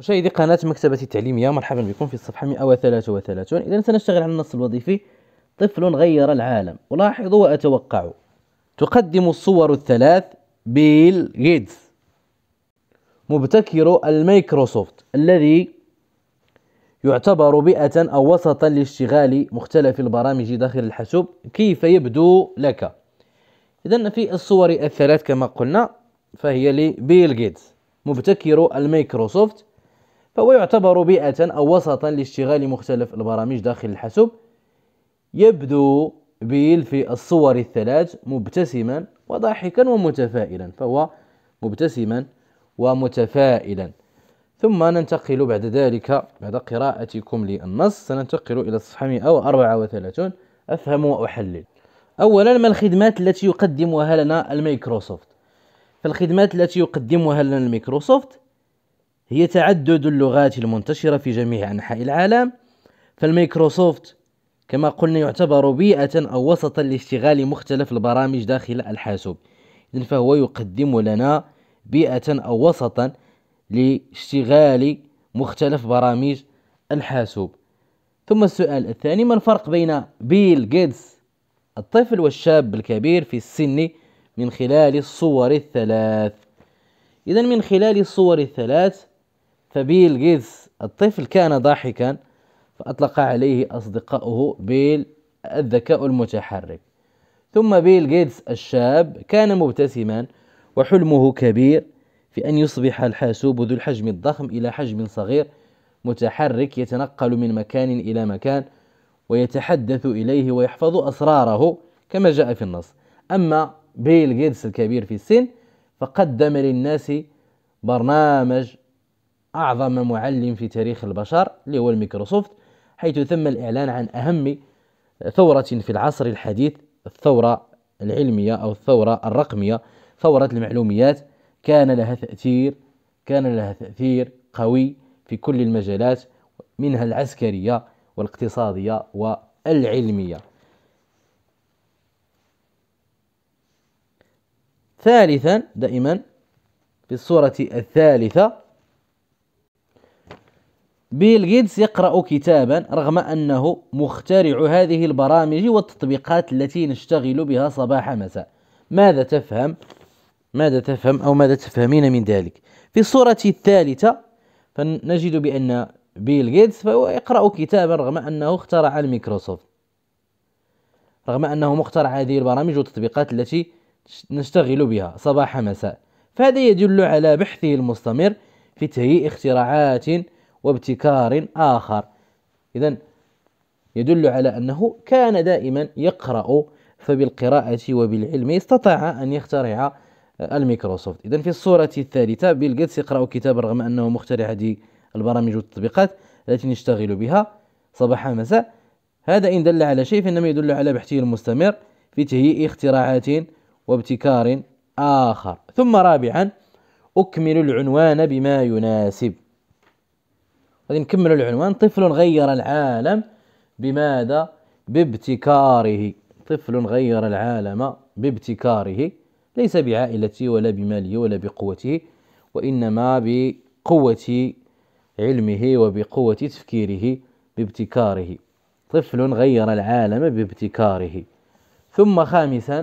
مشاهدي قناة مكتبة التعليمية مرحبا بكم في الصفحة 133 إذا سنشتغل على النص الوظيفي طفل غير العالم ألاحظ وأتوقع تقدم الصور الثلاث بيل غيتس مبتكر الميكروسوفت الذي يعتبر بيئة أو وسطا لاشتغال مختلف البرامج داخل الحاسوب كيف يبدو لك إذا في الصور الثلاث كما قلنا فهي لبيل غيتس مبتكر الميكروسوفت فهو يعتبر بيئة أو وسطا لاشتغال مختلف البرامج داخل الحاسوب يبدو بيل في الصور الثلاث مبتسما وضاحكا ومتفائلا فهو مبتسما ومتفائلا ثم ننتقل بعد ذلك بعد قراءتكم للنص سننتقل إلى الصفحة 134 أفهم وأحلل أولا ما الخدمات التي يقدمها لنا الميكروسوفت فالخدمات التي يقدمها لنا الميكروسوفت هي تعدد اللغات المنتشرة في جميع أنحاء العالم فالميكروسوفت كما قلنا يعتبر بيئة أو وسطا لاشتغال مختلف البرامج داخل الحاسوب إذن فهو يقدم لنا بيئة أو وسطا لاشتغال مختلف برامج الحاسوب ثم السؤال الثاني ما الفرق بين بيل جيتس الطفل والشاب الكبير في السن من خلال الصور الثلاث إذا من خلال الصور الثلاث فبيل جيتس الطفل كان ضاحكا فأطلق عليه أصدقاؤه بيل الذكاء المتحرك ثم بيل جيتس الشاب كان مبتسما وحلمه كبير في أن يصبح الحاسوب ذو الحجم الضخم إلى حجم صغير متحرك يتنقل من مكان إلى مكان ويتحدث إليه ويحفظ أسراره كما جاء في النص أما بيل جيتس الكبير في السن فقدم للناس برنامج أعظم معلم في تاريخ البشر اللي هو الميكروسوفت حيث تم الإعلان عن أهم ثورة في العصر الحديث الثورة العلمية أو الثورة الرقمية ثورة المعلوميات كان لها تأثير كان لها تأثير قوي في كل المجالات منها العسكرية والاقتصادية والعلمية ثالثا دائما في الصورة الثالثة بيل غيتس يقرأ كتابا رغم أنه مخترع هذه البرامج والتطبيقات التي نشتغل بها صباح مساء ماذا تفهم؟ ماذا تفهم أو ماذا تفهمين من ذلك؟ في الصورة الثالثة فنجد بأن بيل غيتس فهو يقرأ كتابا رغم أنه اخترع الميكروسوفت رغم أنه مخترع هذه البرامج والتطبيقات التي نشتغل بها صباح مساء فهذا يدل على بحثه المستمر في تهيئ اختراعات وابتكار آخر إذا يدل على أنه كان دائما يقرأ فبالقراءة وبالعلم استطاع أن يخترع الميكروسوفت إذا في الصورة الثالثة بيل جيتس يقرأ كتابا رغم أنه مخترع هذه البرامج والتطبيقات التي نشتغل بها صباح مساء هذا إن دل على شيء فإنما يدل على بحثه المستمر في تهيئ اختراعات وابتكار آخر ثم رابعا أكمل العنوان بما يناسب غادي نكملوا العنوان طفل غير العالم بماذا بابتكاره طفل غير العالم بابتكاره ليس بعائلته ولا بماله ولا بقوته وإنما بقوة علمه وبقوة تفكيره بابتكاره طفل غير العالم بابتكاره ثم خامسا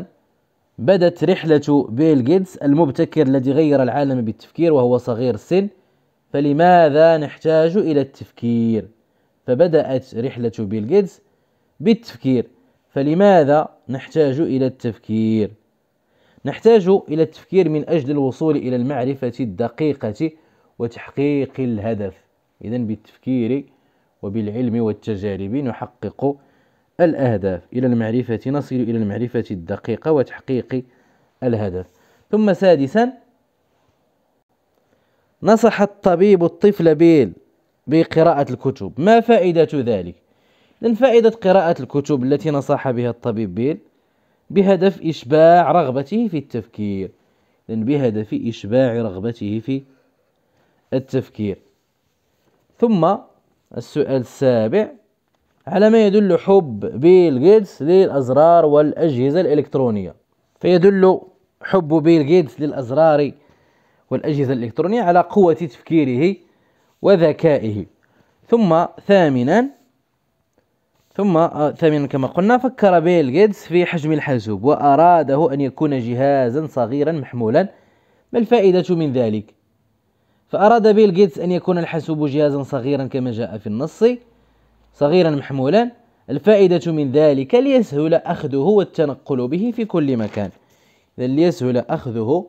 بدت رحلة بيل جيتس المبتكر الذي غير العالم بالتفكير وهو صغير السن فلماذا نحتاج إلى التفكير فبدأت رحلة بيل جيتس بالتفكير فلماذا نحتاج إلى التفكير نحتاج إلى التفكير من أجل الوصول إلى المعرفة الدقيقة وتحقيق الهدف إذا بالتفكير وبالعلم والتجارب نحقق الأهداف إلى المعرفة نصل إلى المعرفة الدقيقة وتحقيق الهدف ثم سادسا نصح الطبيب الطفل بيل بقراءة الكتب ما فائدة ذلك؟ لأن فائدة قراءة الكتب التي نصح بها الطبيب بيل بهدف إشباع رغبته في التفكير لأن بهدف إشباع رغبته في التفكير ثم السؤال السابع على ما يدل حب بيل جيتس للأزرار والأجهزة الإلكترونية فيدل حب بيل جيتس للأزرار والأجهزة الإلكترونية على قوة تفكيره وذكائه ثم ثامنا ثم آه، ثامنا كما قلنا فكر بيل جيتس في حجم الحاسوب وأراده أن يكون جهازا صغيرا محمولا ما الفائدة من ذلك؟ فأراد بيل جيتس أن يكون الحاسوب جهازا صغيرا كما جاء في النص صغيرا محمولا الفائدة من ذلك ليسهل أخذه والتنقل به في كل مكان إذا ليسهل أخذه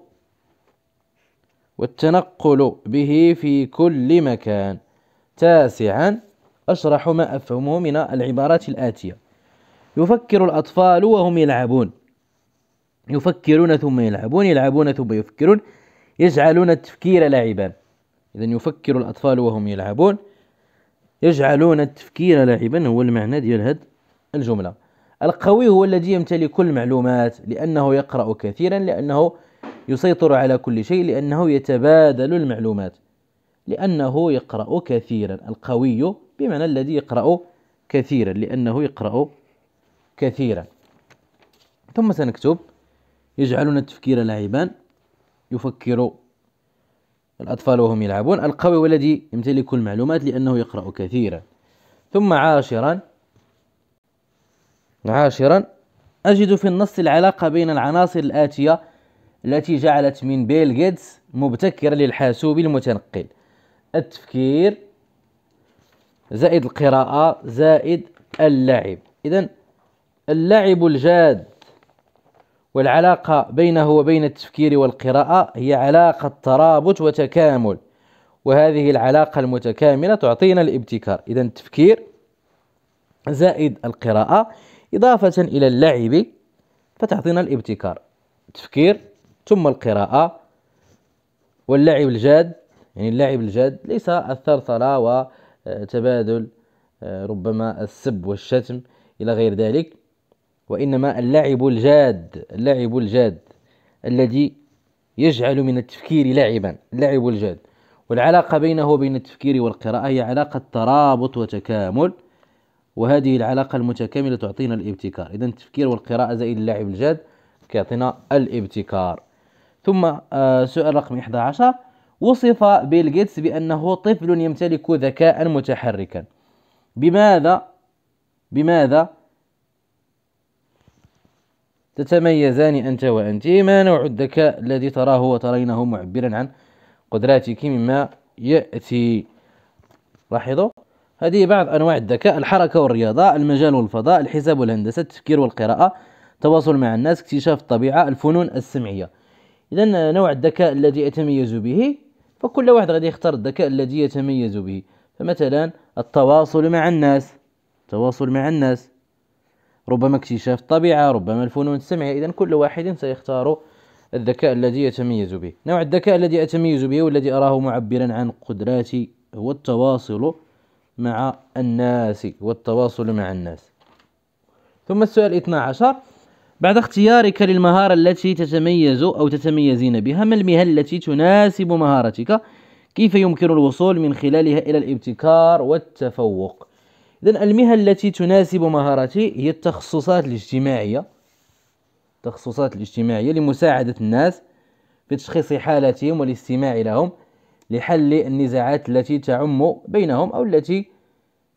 والتنقل به في كل مكان تاسعا أشرح ما أفهمه من العبارات الآتية يفكر الأطفال وهم يلعبون يفكرون ثم يلعبون يلعبون ثم يفكرون يجعلون التفكير لعبا إذا يفكر الأطفال وهم يلعبون يجعلون التفكير لعبا هو المعنى ديال هاد الجملة القوي هو الذي يمتلك المعلومات لأنه يقرأ كثيرا لأنه يسيطر على كل شيء لأنه يتبادل المعلومات لأنه يقرأ كثيرا القوي بمعنى الذي يقرأ كثيرا لأنه يقرأ كثيرا ثم سنكتب يجعلون التفكير لعبا يفكر الأطفال وهم يلعبون القوي والذي يمتلك المعلومات لأنه يقرأ كثيرا ثم عاشرا عاشرا أجد في النص العلاقة بين العناصر الآتية التي جعلت من بيل جيتس مبتكرا للحاسوب المتنقل التفكير زائد القراءة زائد اللعب إذا اللعب الجاد والعلاقة بينه وبين التفكير والقراءة هي علاقة ترابط وتكامل وهذه العلاقة المتكاملة تعطينا الابتكار إذا التفكير زائد القراءة إضافة إلى اللعب فتعطينا الابتكار التفكير ثم القراءة واللعب الجاد يعني اللعب الجاد ليس الثرثرة وتبادل آه، ربما السب والشتم إلى غير ذلك وإنما اللعب الجاد اللعب الجاد الذي يجعل من التفكير لعبا اللعب الجاد والعلاقة بينه وبين التفكير والقراءة هي علاقة ترابط وتكامل وهذه العلاقة المتكاملة تعطينا الابتكار إذا التفكير والقراءة زائد اللعب الجاد كيعطينا الابتكار ثم آه، سؤال رقم 11 وصف بيل جيتس بأنه طفل يمتلك ذكاء متحركا بماذا بماذا تتميزان أنت وأنت ما نوع الذكاء الذي تراه وترينه معبرا عن قدراتك مما يأتي لاحظوا هذه بعض أنواع الذكاء الحركة والرياضة المجال والفضاء الحساب والهندسة التفكير والقراءة التواصل مع الناس اكتشاف الطبيعة الفنون السمعية إذا نوع الذكاء الذي أتميز به فكل واحد غادي يختار الذكاء الذي يتميز به فمثلا التواصل مع الناس التواصل مع الناس ربما اكتشاف الطبيعة ربما الفنون السمعية إذا كل واحد سيختار الذكاء الذي يتميز به نوع الذكاء الذي أتميز به والذي أراه معبرا عن قدراتي هو التواصل مع الناس والتواصل مع الناس ثم السؤال 12 بعد اختيارك للمهارة التي تتميز أو تتميزين بها ما المهن التي تناسب مهارتك كيف يمكن الوصول من خلالها إلى الابتكار والتفوق إذا المهن التي تناسب مهارتي هي التخصصات الاجتماعية التخصصات الاجتماعية لمساعدة الناس في تشخيص حالتهم والاستماع لهم لحل النزاعات التي تعم بينهم أو التي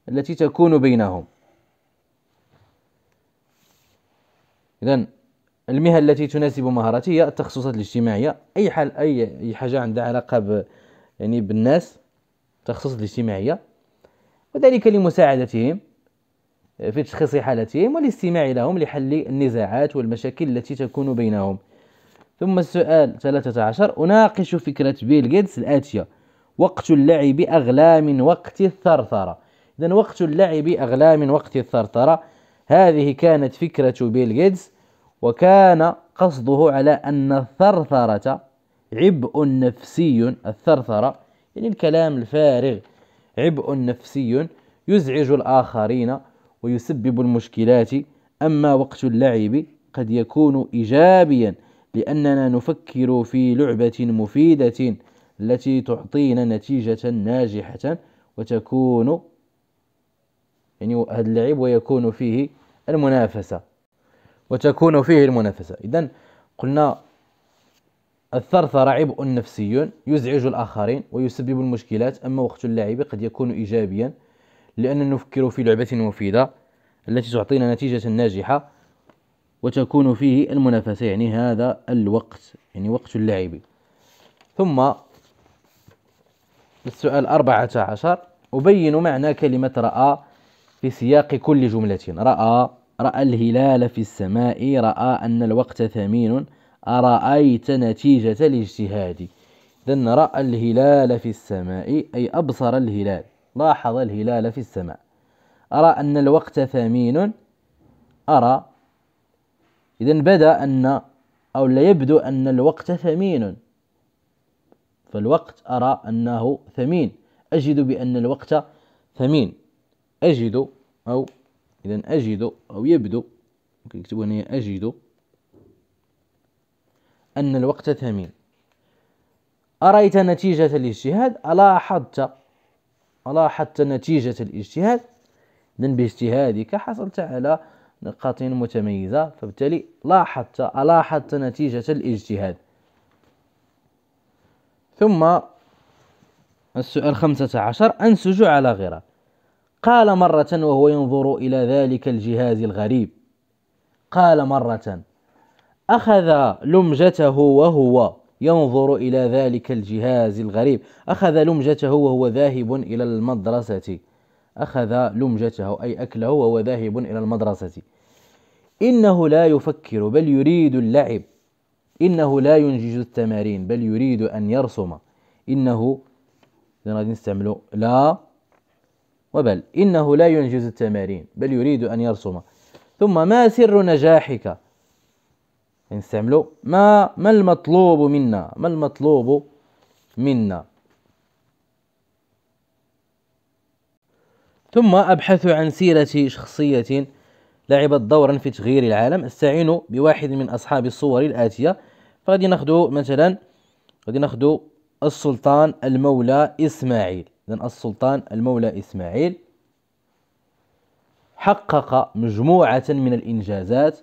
التي تكون بينهم إذا المهن التي تناسب مهاراتي هي التخصصات الاجتماعية أي حال أي حاجة عندها علاقة ب يعني بالناس التخصصات الاجتماعية وذلك لمساعدتهم في تشخيص حالتهم والاستماع لهم لحل النزاعات والمشاكل التي تكون بينهم ثم السؤال 13 أناقش فكرة بيل جيتس الآتية وقت اللعب أغلى من وقت الثرثرة إذا وقت اللعب أغلى من وقت الثرثرة هذه كانت فكرة بيل جيتس وكان قصده على أن الثرثرة عبء نفسي الثرثرة يعني الكلام الفارغ عبء نفسي يزعج الآخرين ويسبب المشكلات أما وقت اللعب قد يكون إيجابيا لأننا نفكر في لعبة مفيدة التي تعطينا نتيجة ناجحة وتكون يعني هذا اللعب ويكون فيه المنافسة وتكون فيه المنافسة إذا قلنا الثرثرة عبء نفسي يزعج الآخرين ويسبب المشكلات أما وقت اللعب قد يكون إيجابيا لأننا نفكر في لعبة مفيدة التي تعطينا نتيجة ناجحة وتكون فيه المنافسة يعني هذا الوقت يعني وقت اللعب ثم السؤال أربعة عشر أبين معنى كلمة رأى في سياق كل جملة رأى رأى الهلال في السماء رأى أن الوقت ثمين أرأيت نتيجة الاجتهاد إذا رأى الهلال في السماء أي أبصر الهلال لاحظ الهلال في السماء أرى أن الوقت ثمين أرى إذا بدا أن أو لا يبدو أن الوقت ثمين فالوقت أرى أنه ثمين أجد بأن الوقت ثمين أجد أو إذا أجد أو يبدو ممكن يكتبوا هنا أجد أن الوقت ثمين أرأيت نتيجة الاجتهاد ألاحظت ألاحظت نتيجة الاجتهاد إذا باجتهادك حصلت على نقاط متميزة فبالتالي لاحظت ألاحظت نتيجة الاجتهاد ثم السؤال خمسة عشر أنسج على غرار قال مرة وهو ينظر إلى ذلك الجهاز الغريب قال مرة أخذ لمجته وهو ينظر إلى ذلك الجهاز الغريب أخذ لمجته وهو ذاهب إلى المدرسة أخذ لمجته أي أكله وهو ذاهب إلى المدرسة إنه لا يفكر بل يريد اللعب إنه لا ينجز التمارين بل يريد أن يرسم إنه غادي لا وبل إنه لا ينجز التمارين بل يريد أن يرسم ثم ما سر نجاحك نستعملوا ما ما المطلوب منا ما المطلوب منا ثم أبحث عن سيرة شخصية لعبت دورا في تغيير العالم استعين بواحد من أصحاب الصور الآتية فغادي ناخدو مثلا غادي ناخدو السلطان المولى إسماعيل إذن السلطان المولى إسماعيل حقق مجموعة من الإنجازات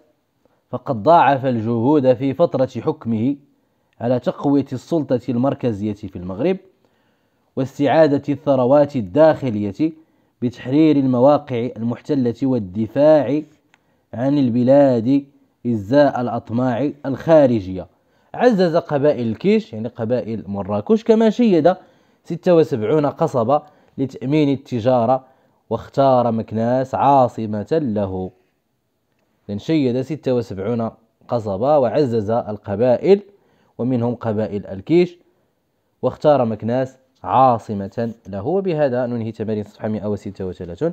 فقد ضاعف الجهود في فترة حكمه على تقوية السلطة المركزية في المغرب واستعادة الثروات الداخلية بتحرير المواقع المحتلة والدفاع عن البلاد إزاء الأطماع الخارجية عزز قبائل الكيش يعني قبائل مراكش كما شيد 76 قصبة لتأمين التجارة واختار مكناس عاصمة له إذن شيد 76 قصبة وعزز القبائل ومنهم قبائل الكيش واختار مكناس عاصمة له وبهذا ننهي تمارين الصفحة 136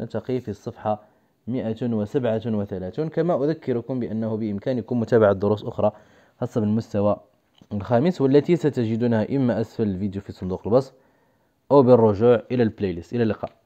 نلتقي في الصفحة 137 كما أذكركم بأنه بإمكانكم متابعة دروس أخرى خاصة بالمستوى الخامس والتي ستجدونها إما أسفل الفيديو في صندوق الوصف أو بالرجوع إلى البلاي ليست إلى اللقاء